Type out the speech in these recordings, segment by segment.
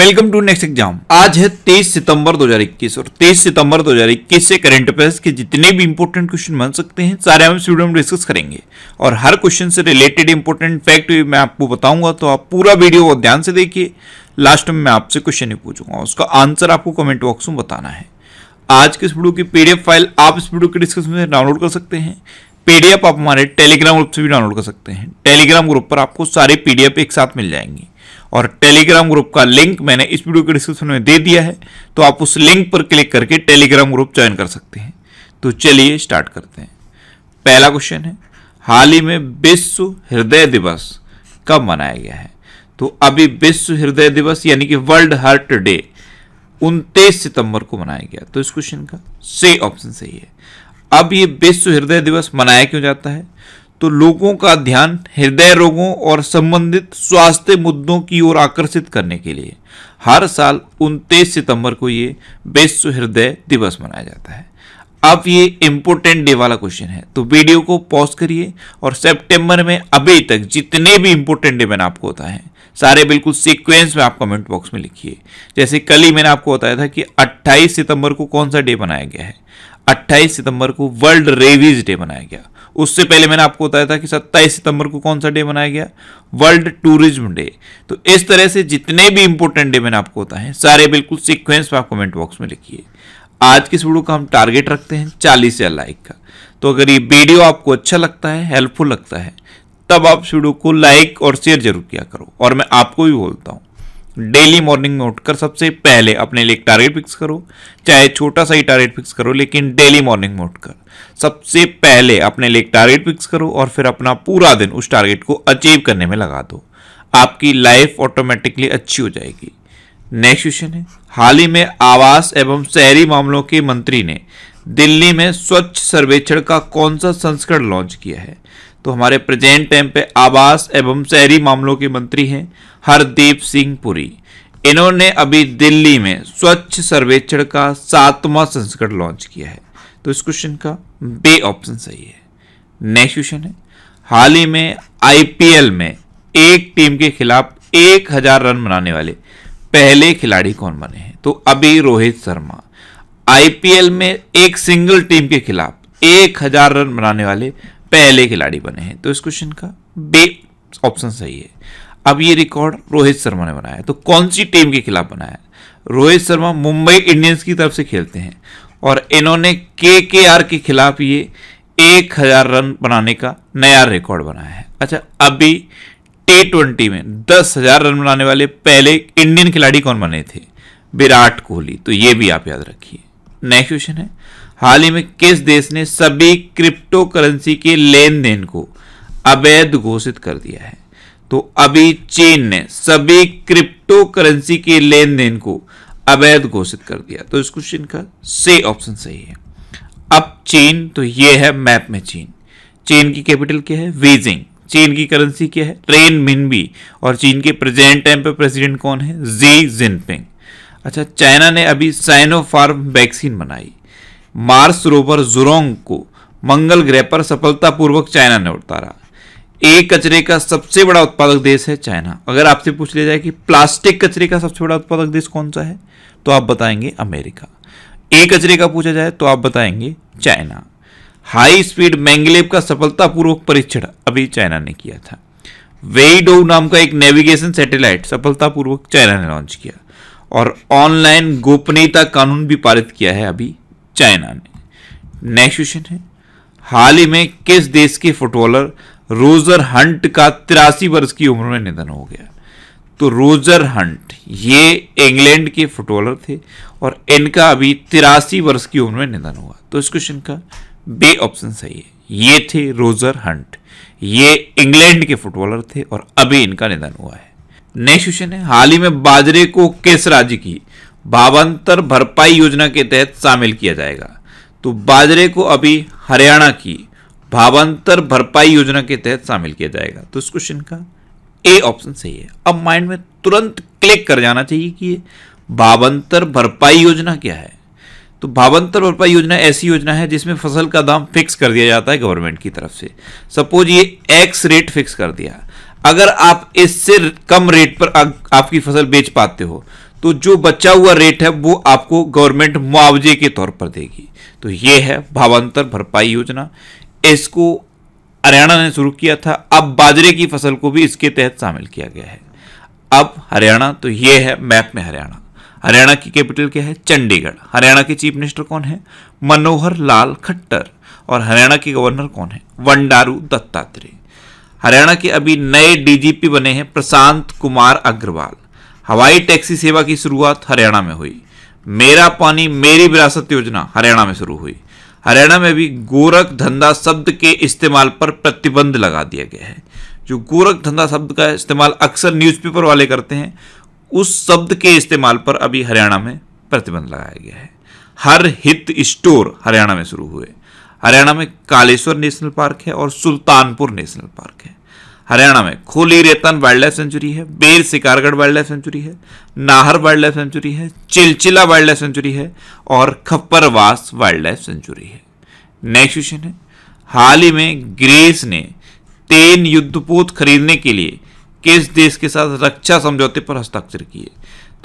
welcome to next exam आज है 23 सितंबर 2021 और 23 सितंबर 2021 से करंट अफेयर्स के जितने भी इंपॉर्टेंट क्वेश्चन बन सकते हैं सारे हम इस वीडियो में डिस्कस करेंगे और हर क्वेश्चन से रिलेटेड इंपॉर्टेंट फैक्ट भी मैं आपको बताऊंगा तो आप पूरा वीडियो को ध्यान से देखिए लास्ट में मैं आपसे क्वेश्चन ही पूछूंगा उसका आंसर आपको कमेंट बॉक्स में बताना है आज के इस वीडियो की पीडीएफ फाइल आप इस वीडियो के डिस्कशन में डाउनलोड कर सकते हैं पीडीएफ आप हमारे टेलीग्राम ग्रुप से भी डाउनलोड कर सकते हैं टेलीग्राम ग्रुप पर आपको सारे पीडीएफ एक साथ मिल जाएंगी और टेलीग्राम ग्रुप का लिंक मैंने इस वीडियो के डिस्क्रिप्शन में दे दिया है तो आप उस लिंक पर क्लिक करके टेलीग्राम ग्रुप ज्वाइन कर सकते हैं तो चलिए स्टार्ट करते हैं पहला क्वेश्चन है हाल ही में विश्व हृदय दिवस कब मनाया गया है तो अभी विश्व हृदय दिवस यानी कि वर्ल्ड हार्ट डे उनतीस सितंबर को मनाया गया तो इस क्वेश्चन का से ऑप्शन सही है अब ये विश्व हृदय दिवस मनाया क्यों जाता है तो लोगों का ध्यान हृदय रोगों और संबंधित स्वास्थ्य मुद्दों की ओर आकर्षित करने के लिए हर साल उनतीस सितंबर को ये विश्व हृदय दिवस मनाया जाता है अब ये इंपोर्टेंट डे वाला क्वेश्चन है तो वीडियो को पॉज करिए और सितंबर में अभी तक जितने भी इंपोर्टेंट डे मैंने आपको बताए हैं सारे बिल्कुल सीक्वेंस में आप कमेंट बॉक्स में लिखिए जैसे कल ही मैंने आपको बताया था कि 28 सितंबर को कौन सा डे बनाया गया है 28 सितंबर को वर्ल्ड रेवीज डे बनाया गया उससे पहले मैंने आपको बताया था कि सत्ताईस सितंबर को कौन सा डे मनाया गया वर्ल्ड टूरिज्म डे तो इस तरह से जितने भी इंपॉर्टेंट डे मैंने आपको बताए सारे बिल्कुल सिक्वेंस में आप कमेंट बॉक्स में लिखिए आज की इस वीडियो का हम टारगेट रखते हैं चालीस या लाइक का तो अगर ये वीडियो आपको अच्छा लगता है हेल्पफुल लगता है तब आप इस वीडियो को लाइक और शेयर जरूर किया करो और मैं आपको भी बोलता हूँ डेली मॉर्निंग में उठकर सबसे पहले अपने लिए टारगेट फिक्स करो चाहे छोटा सा ही टारगेट फिक्स करो लेकिन डेली मॉर्निंग में उठकर सबसे पहले अपने लिए टारगेट फिक्स करो और फिर अपना पूरा दिन उस टारगेट को अचीव करने में लगा दो आपकी लाइफ ऑटोमेटिकली अच्छी हो जाएगी नेक्स्ट क्वेश्चन है हाल ही में आवास एवं शहरी मामलों के मंत्री ने दिल्ली में स्वच्छ सर्वेक्षण का कौन सा संस्करण लॉन्च किया है तो हमारे प्रेजेंट टाइम पे आवास एवं शहरी मामलों के मंत्री हैं हरदीप सिंह पुरी इन्होंने अभी दिल्ली में स्वच्छ सर्वेक्षण का सातवां संस्करण लॉन्च किया है तो इस क्वेश्चन का बे ऑप्शन सही है नेक्स्ट क्वेश्चन है हाल ही में आईपीएल में एक टीम के खिलाफ एक हजार रन बनाने वाले पहले खिलाड़ी कौन बने हैं तो अभी रोहित शर्मा आईपीएल में एक सिंगल टीम के खिलाफ एक हजार रन बनाने वाले पहले खिलाड़ी बने हैं तो इस क्वेश्चन का बे ऑप्शन सही है अब ये रिकॉर्ड रोहित शर्मा ने बनाया तो कौन सी टीम के खिलाफ बनाया रोहित शर्मा मुंबई इंडियंस की तरफ से खेलते हैं और इन्होंने के के आर के खिलाफ ये एक हजार रन बनाने का नया रिकॉर्ड बनाया है अच्छा अभी टी ट्वेंटी में दस हजार रन बनाने वाले पहले इंडियन खिलाड़ी कौन बने थे विराट कोहली तो ये भी आप याद रखिए नेक्स्ट क्वेश्चन है हाल ही में किस देश ने सभी क्रिप्टो करेंसी के लेन देन को अवैध घोषित कर दिया है तो अभी चीन ने सभी क्रिप्टो करेंसी के लेन देन को अवैध घोषित कर दिया तो इस क्वेश्चन का से ऑप्शन सही है अब चीन तो ये है मैप में चीन चीन की कैपिटल क्या है वीजिंग चीन की करेंसी क्या है ट्रेन मिनबी और चीन के प्रेजेंट टाइम पे प्रेसिडेंट कौन है जी जिनपिंग अच्छा चाइना ने अभी साइनोफार्म वैक्सीन बनाई मार्स रोवर जुरोंग को मंगल ग्रह पर सफलतापूर्वक चाइना ने उतारा एक कचरे का सबसे बड़ा उत्पादक देश है चाइना अगर आपसे पूछ लिया जाए कि प्लास्टिक कचरे का सबसे बड़ा उत्पादक देश कौन सा है तो आप बताएंगे अमेरिका एक कचरे का पूछा जाए तो आप बताएंगे चाइना हाई स्पीड मैंगलेव का सफलतापूर्वक परीक्षण अभी चाइना ने किया था वेईडो नाम का एक नेविगेशन सैटेलाइट सफलतापूर्वक चाइना ने लॉन्च किया और ऑनलाइन गोपनीयता कानून भी पारित किया है अभी चाइना ने नेक्स्ट क्वेश्चन है हाल ही में किस देश के फुटबॉलर रोजर हंट का तिरासी वर्ष की उम्र में निधन हो गया तो रोजर हंट ये इंग्लैंड के फुटबॉलर थे और इनका अभी तिरासी वर्ष की उम्र में निधन हुआ तो इस क्वेश्चन का बे ऑप्शन सही है ये थे रोजर हंट ये इंग्लैंड के फुटबॉलर थे और अभी इनका निधन हुआ है नेक्स्ट क्वेश्चन है हाल ही में बाजरे को किस राज्य की भावांतर भरपाई योजना के तहत शामिल किया जाएगा तो बाजरे को अभी हरियाणा की भावांतर भरपाई योजना के तहत शामिल किया जाएगा तो इस क्वेश्चन का ए ऑप्शन सही है अब माइंड में तुरंत क्लिक कर जाना चाहिए कि भावांतर भरपाई योजना क्या है तो भावांतर भरपाई योजना ऐसी योजना है जिसमें फसल का दाम फिक्स कर दिया जाता है गवर्नमेंट की तरफ से सपोज ये एक्स रेट फिक्स कर दिया अगर आप इससे कम रेट पर आपकी फसल बेच पाते हो तो जो बचा हुआ रेट है वो आपको गवर्नमेंट मुआवजे के तौर पर देगी तो ये है भावांतर भरपाई योजना इसको हरियाणा ने शुरू किया था अब बाजरे की फसल को भी इसके तहत शामिल किया गया है अब हरियाणा तो ये है मैप में हरियाणा हरियाणा की कैपिटल क्या है चंडीगढ़ हरियाणा के चीफ मिनिस्टर कौन है मनोहर लाल खट्टर और हरियाणा के गवर्नर कौन है वंडारू दत्तात्रेय हरियाणा के अभी नए डीजीपी बने हैं प्रशांत कुमार अग्रवाल हवाई टैक्सी सेवा की शुरुआत हरियाणा में हुई मेरा पानी मेरी विरासत योजना हरियाणा में शुरू हुई हरियाणा में भी गोरख धंधा शब्द के इस्तेमाल पर प्रतिबंध लगा दिया गया है जो गोरख धंधा शब्द का इस्तेमाल अक्सर न्यूज़पेपर वाले करते हैं उस शब्द के इस्तेमाल पर अभी हरियाणा में प्रतिबंध लगाया गया है हर हित स्टोर हरियाणा में शुरू हुए हरियाणा में कालेश्वर नेशनल पार्क है और सुल्तानपुर नेशनल पार्क है हरियाणा में खोली रेतन वाइल्ड लाइफ सेंचुरी है बेर सिकारगढ़ वाइल्ड लाइफ सेंचुरी है नाहर वाइल्ड लाइफ सेंचुरी है चिलचिला वाइल्ड लाइफ सेंचुरी है और खप्परवास वाइल्ड लाइफ सेंचुरी है नेक्स्ट क्वेश्चन है हाल ही में ग्रेस ने तेन युद्धपोत खरीदने के लिए किस देश के साथ रक्षा समझौते पर हस्ताक्षर किए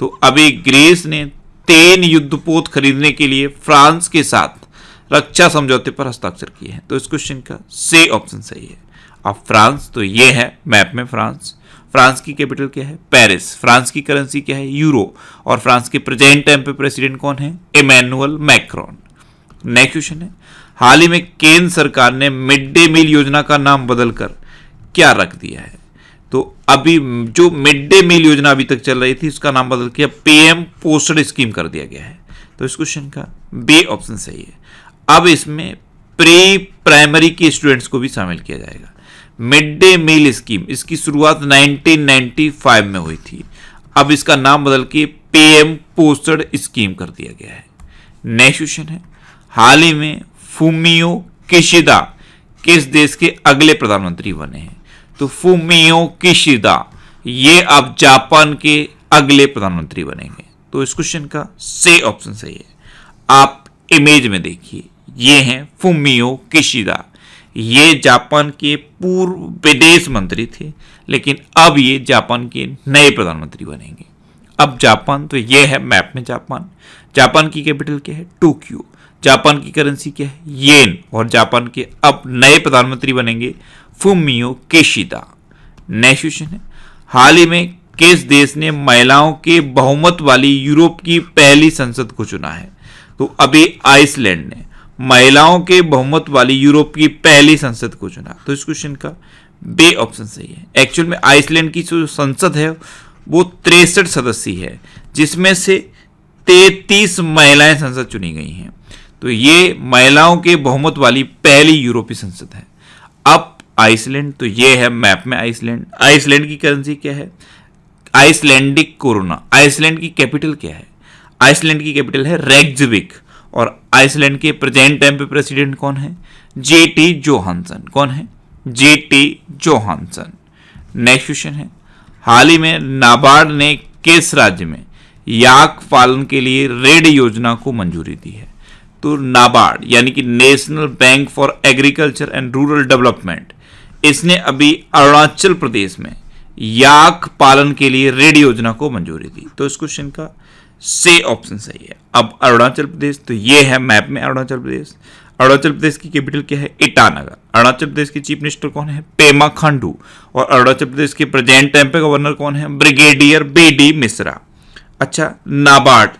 तो अभी ग्रेस ने तेन युद्धपोत खरीदने के लिए फ्रांस के साथ रक्षा समझौते पर हस्ताक्षर किए हैं तो इस क्वेश्चन का से ऑप्शन सही है अब फ्रांस तो ये है मैप में फ्रांस फ्रांस की कैपिटल क्या है पेरिस फ्रांस की करेंसी क्या है यूरो और फ्रांस के प्रेजेंट टाइम पे प्रेसिडेंट कौन है इमैनुअल मैक्रॉन नेक्स्ट क्वेश्चन है हाल ही में केंद्र सरकार ने मिड डे मील योजना का नाम बदलकर क्या रख दिया है तो अभी जो मिड डे मील योजना अभी तक चल रही थी उसका नाम बदल के पीएम पोस्टर स्कीम कर दिया गया है तो इस क्वेश्चन का बी ऑप्शन सही है अब इसमें प्री प्राइमरी के स्टूडेंट्स को भी शामिल किया जाएगा मिड डे मील स्कीम इसकी शुरुआत 1995 में हुई थी अब इसका नाम बदल के पीएम पोषण स्कीम कर दिया गया है नेक्स्ट क्वेश्चन है हाल ही में फूमियो किशिदा किस देश के अगले प्रधानमंत्री बने हैं तो फूमियो किशिदा ये अब जापान के अगले प्रधानमंत्री बनेंगे तो इस क्वेश्चन का से ऑप्शन सही है आप इमेज में देखिए ये हैं फूमियो किशिदा ये जापान के पूर्व विदेश मंत्री थे लेकिन अब ये जापान के नए प्रधानमंत्री बनेंगे अब जापान तो ये है मैप में जापान जापान की कैपिटल क्या है टोक्यो जापान की करेंसी क्या है येन और जापान के अब नए प्रधानमंत्री बनेंगे फुमियो केशिदा नए क्वेश्चन है हाल ही में किस देश ने महिलाओं के बहुमत वाली यूरोप की पहली संसद को चुना है तो अभी आइसलैंड ने महिलाओं के बहुमत वाली यूरोप की पहली संसद को चुना तो इस क्वेश्चन का बे ऑप्शन सही है एक्चुअल में आइसलैंड की जो संसद है वो तिरसठ सदस्यीय है जिसमें से तैतीस महिलाएं संसद चुनी गई हैं तो ये महिलाओं के बहुमत वाली पहली यूरोपीय संसद है अब आइसलैंड तो ये है मैप में आइसलैंड आइसलैंड की करेंसी क्या है आइसलैंडिक कोरोना आइसलैंड की कैपिटल क्या है आइसलैंड की कैपिटल है रेगजविक और आइसलैंड के प्रेजेंट टाइम पे प्रेसिडेंट कौन है जे टी जोहानसन कौन है J T Johansson next question है हाल ही में नाबार्ड ने किस राज्य में याक पालन के लिए रेड योजना को मंजूरी दी है तो नाबार्ड यानी कि National Bank for Agriculture and Rural Development इसने अभी अरुणाचल प्रदेश में याक पालन के लिए रेड योजना को मंजूरी दी तो इस क्वेश्चन का से ऑप्शन सही है अब अरुणाचल प्रदेश तो ये है मैप में अरुणाचल प्रदेश अरुणाचल प्रदेश की कैपिटल क्या है ईटानगर अरुणाचल प्रदेश के चीफ मिनिस्टर कौन है पेमा खांडू और अरुणाचल प्रदेश के प्रेजेंट टाइम पे गवर्नर कौन है ब्रिगेडियर बेडी मिश्रा अच्छा नाबार्ड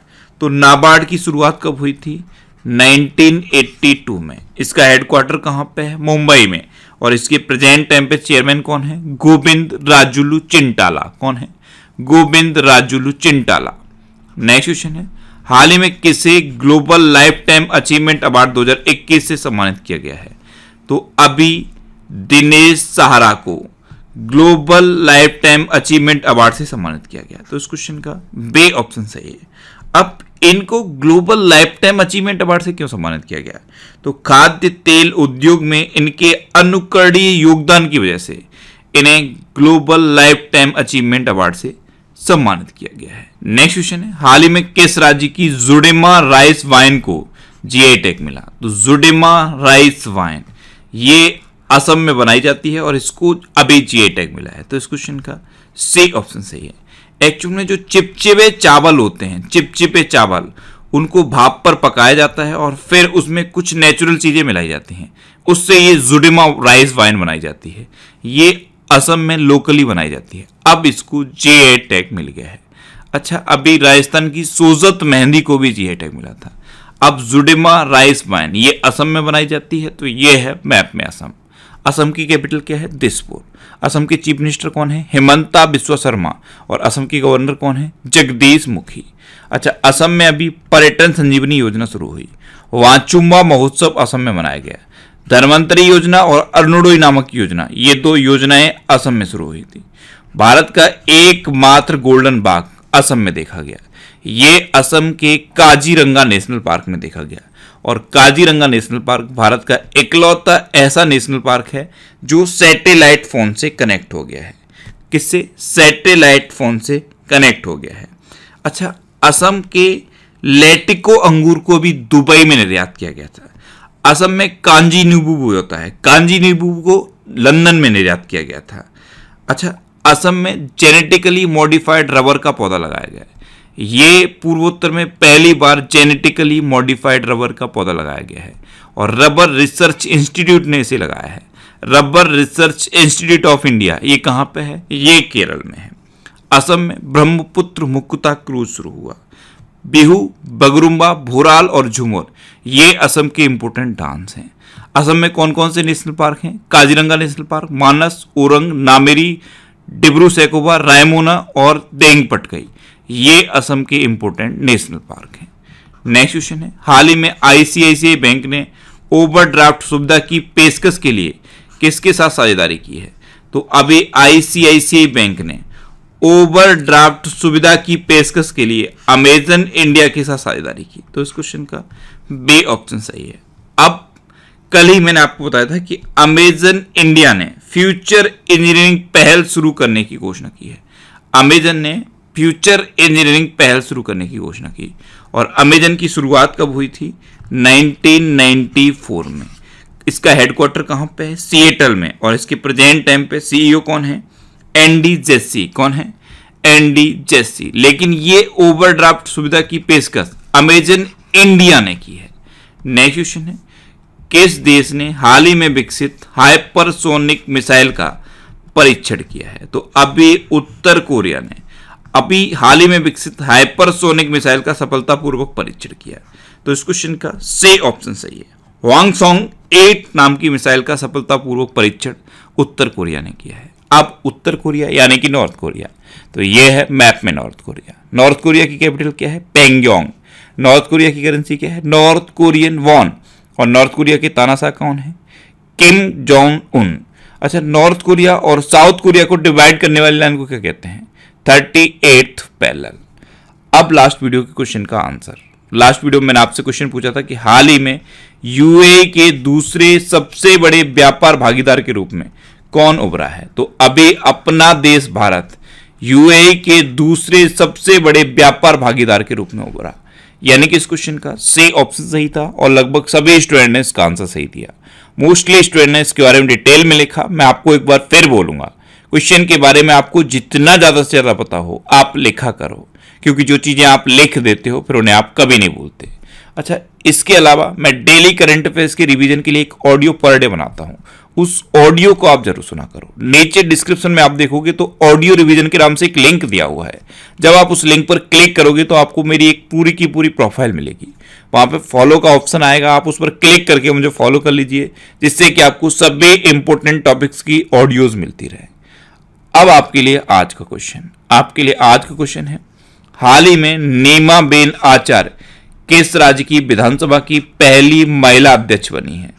तो नाबार्ड की शुरुआत कब हुई थी 1982 में इसका हेडक्वार्टर कहाँ पे है मुंबई में और इसके प्रेजेंट टाइम पे चेयरमैन कौन है गोविंद राजुलू चिंटाला कौन है गोविंद राजुलू चिंटाला नेक्स्ट क्वेश्चन है हाल ही में किसे global lifetime achievement award 2021 से सम्मानित किया गया है तो अभी दिनेश सहारा को global lifetime achievement award से सम्मानित किया गया तो इस क्वेश्चन का बे ऑप्शन सही है अब इनको global lifetime achievement award से क्यों सम्मानित किया गया तो खाद्य तेल उद्योग में इनके अनुकरणीय योगदान की वजह से इन्हें global lifetime achievement award से सम्मानित किया गया है नेक्स्ट क्वेश्चन है हाल ही में किस राज्य की जुडेमा राइस वाइन को जीआई टैग e मिला तो जुडेमा राइस वाइन ये असम में बनाई जाती है और इसको अभी जीआई टैग e मिला है तो इस क्वेश्चन का सी ऑप्शन सही है एक्चुअल में जो चिपचिपे चावल होते हैं चिपचिपे चावल उनको भाप पर पकाया जाता है और फिर उसमें कुछ नेचुरल चीज़ें मिलाई जाती हैं उससे ये जुडेमा राइस वाइन बनाई जाती है ये असम में लोकली बनाई जाती है अब इसको जे टैग e मिल गया है अच्छा अभी राजस्थान की सोजत मेहंदी को भी जी टैग मिला था अब जुडिमा राइस माइन ये असम में बनाई जाती है तो ये है मैप में असम असम की कैपिटल क्या है दिसपुर असम के चीफ मिनिस्टर कौन है हेमंता बिश्व शर्मा और असम के गवर्नर कौन है जगदीश मुखी अच्छा असम में अभी पर्यटन संजीवनी योजना शुरू हुई वाचुम्बा महोत्सव असम में मनाया गया धनवंतरी योजना और अरुणोडोई नामक योजना ये दो योजनाएं असम में शुरू हुई थी भारत का एकमात्र गोल्डन बाघ असम में देखा गया ये असम के काजीरंगा नेशनल पार्क में देखा गया और काजीरंगा नेशनल पार्क भारत का इकलौता ऐसा नेशनल पार्क है जो सैटेलाइट फ़ोन से कनेक्ट हो गया है किससे सैटेलाइट फ़ोन से कनेक्ट हो गया है अच्छा असम के लेटिको अंगूर को भी दुबई में निर्यात किया गया था असम में कांजी नींबू होता है कांजी नींबू को लंदन में निर्यात किया गया था अच्छा असम में जेनेटिकली मॉडिफाइड रबर का पौधा लगाया गया है ये पूर्वोत्तर में पहली बार जेनेटिकली मॉडिफाइड रबर का पौधा लगाया गया है और रबर रिसर्च इंस्टीट्यूट ने इसे लगाया है rubber research institute of India ये कहाँ पे है ये केरल में है असम में ब्रह्मपुत्र मुक्ता क्रूज शुरू हुआ बिहू बगरुम्बा भोराल और झुमर ये असम के इंपोर्टेंट डांस हैं असम में कौन कौन से नेशनल पार्क हैं काजीरंगा नेशनल पार्क मानस ओरंग नामेरी डिब्रू सैकोबा रायमोना और पटकई ये असम के इंपोर्टेंट नेशनल पार्क हैं नेक्स्ट क्वेश्चन है हाल ही में आईसीआईसीआई बैंक ने ओवरड्राफ्ट सुविधा की पेशकश के लिए किसके साथ साझेदारी की है तो अभी आईसीआईसीआई बैंक ने ओवरड्राफ्ट सुविधा की पेशकश के लिए अमेजन इंडिया के साथ साझेदारी की तो इस क्वेश्चन का बे ऑप्शन सही है अब कल ही मैंने आपको बताया था कि अमेजन इंडिया ने फ्यूचर इंजीनियरिंग पहल शुरू करने की घोषणा की है अमेजन ने फ्यूचर इंजीनियरिंग पहल शुरू करने की घोषणा की और अमेजन की शुरुआत कब हुई थी 1994 में इसका हेडक्वार्टर कहां पे है सीएटल में और इसके प्रेजेंट टाइम पे सीईओ e कौन है एनडी जेसी कौन है एनडी जेसी लेकिन ये ओवरड्राफ्ट सुविधा की पेशकश अमेजन इंडिया ने की है नेक्स्ट क्वेश्चन है किस देश ने हाल ही में विकसित हाइपरसोनिक मिसाइल का परीक्षण किया है तो अभी उत्तर कोरिया ने अभी हाल ही में विकसित हाइपरसोनिक मिसाइल का सफलतापूर्वक परीक्षण किया तो इस क्वेश्चन का से ऑप्शन सही है वांग सॉन्ग एट नाम की मिसाइल का सफलतापूर्वक परीक्षण उत्तर कोरिया ने किया है अब उत्तर कोरिया यानी कि नॉर्थ कोरिया तो यह है मैप में नॉर्थ कोरिया नॉर्थ कोरिया की कैपिटल क्या है पेंगोंग नॉर्थ कोरिया की करेंसी क्या है नॉर्थ कोरियन वॉन और नॉर्थ कोरिया के तानाशाह कौन है किम जोंग उन अच्छा नॉर्थ कोरिया और साउथ कोरिया को डिवाइड करने वाली लाइन को क्या कहते हैं थर्टी एट्थ अब लास्ट वीडियो के क्वेश्चन का आंसर लास्ट वीडियो में मैंने आपसे क्वेश्चन पूछा था कि हाल ही में यूए e के दूसरे सबसे बड़े व्यापार भागीदार के रूप में कौन उभरा है तो अभी अपना देश भारत यूए e के दूसरे सबसे बड़े व्यापार भागीदार के रूप में उभरा यानी कि इस क्वेश्चन का से ऑप्शन सही था और लगभग सभी स्टूडेंट ने इसका आंसर सही दिया मोस्टली स्टूडेंट ने इसके बारे में डिटेल में लिखा मैं आपको एक बार फिर बोलूंगा क्वेश्चन के बारे में आपको जितना ज़्यादा से ज़्यादा पता हो आप लिखा करो क्योंकि जो चीज़ें आप लिख देते हो फिर उन्हें आप कभी नहीं बोलते अच्छा इसके अलावा मैं डेली करंट अफेयर्स के रिवीजन के लिए एक ऑडियो पर डे बनाता हूँ उस ऑडियो को आप जरूर सुना करो नीचे डिस्क्रिप्शन में आप देखोगे तो ऑडियो रिवीजन के नाम से एक लिंक दिया हुआ है जब आप उस लिंक पर क्लिक करोगे तो आपको मेरी एक पूरी की पूरी प्रोफाइल मिलेगी वहां पे फॉलो का ऑप्शन आएगा आप उस पर क्लिक करके मुझे फॉलो कर लीजिए जिससे कि आपको सभी इंपॉर्टेंट टॉपिक्स की ऑडियोज मिलती रहे अब आपके लिए आज का क्वेश्चन आपके लिए आज का क्वेश्चन है हाल ही में नीमा बेन आचार्य किस राज्य की विधानसभा की पहली महिला अध्यक्ष बनी है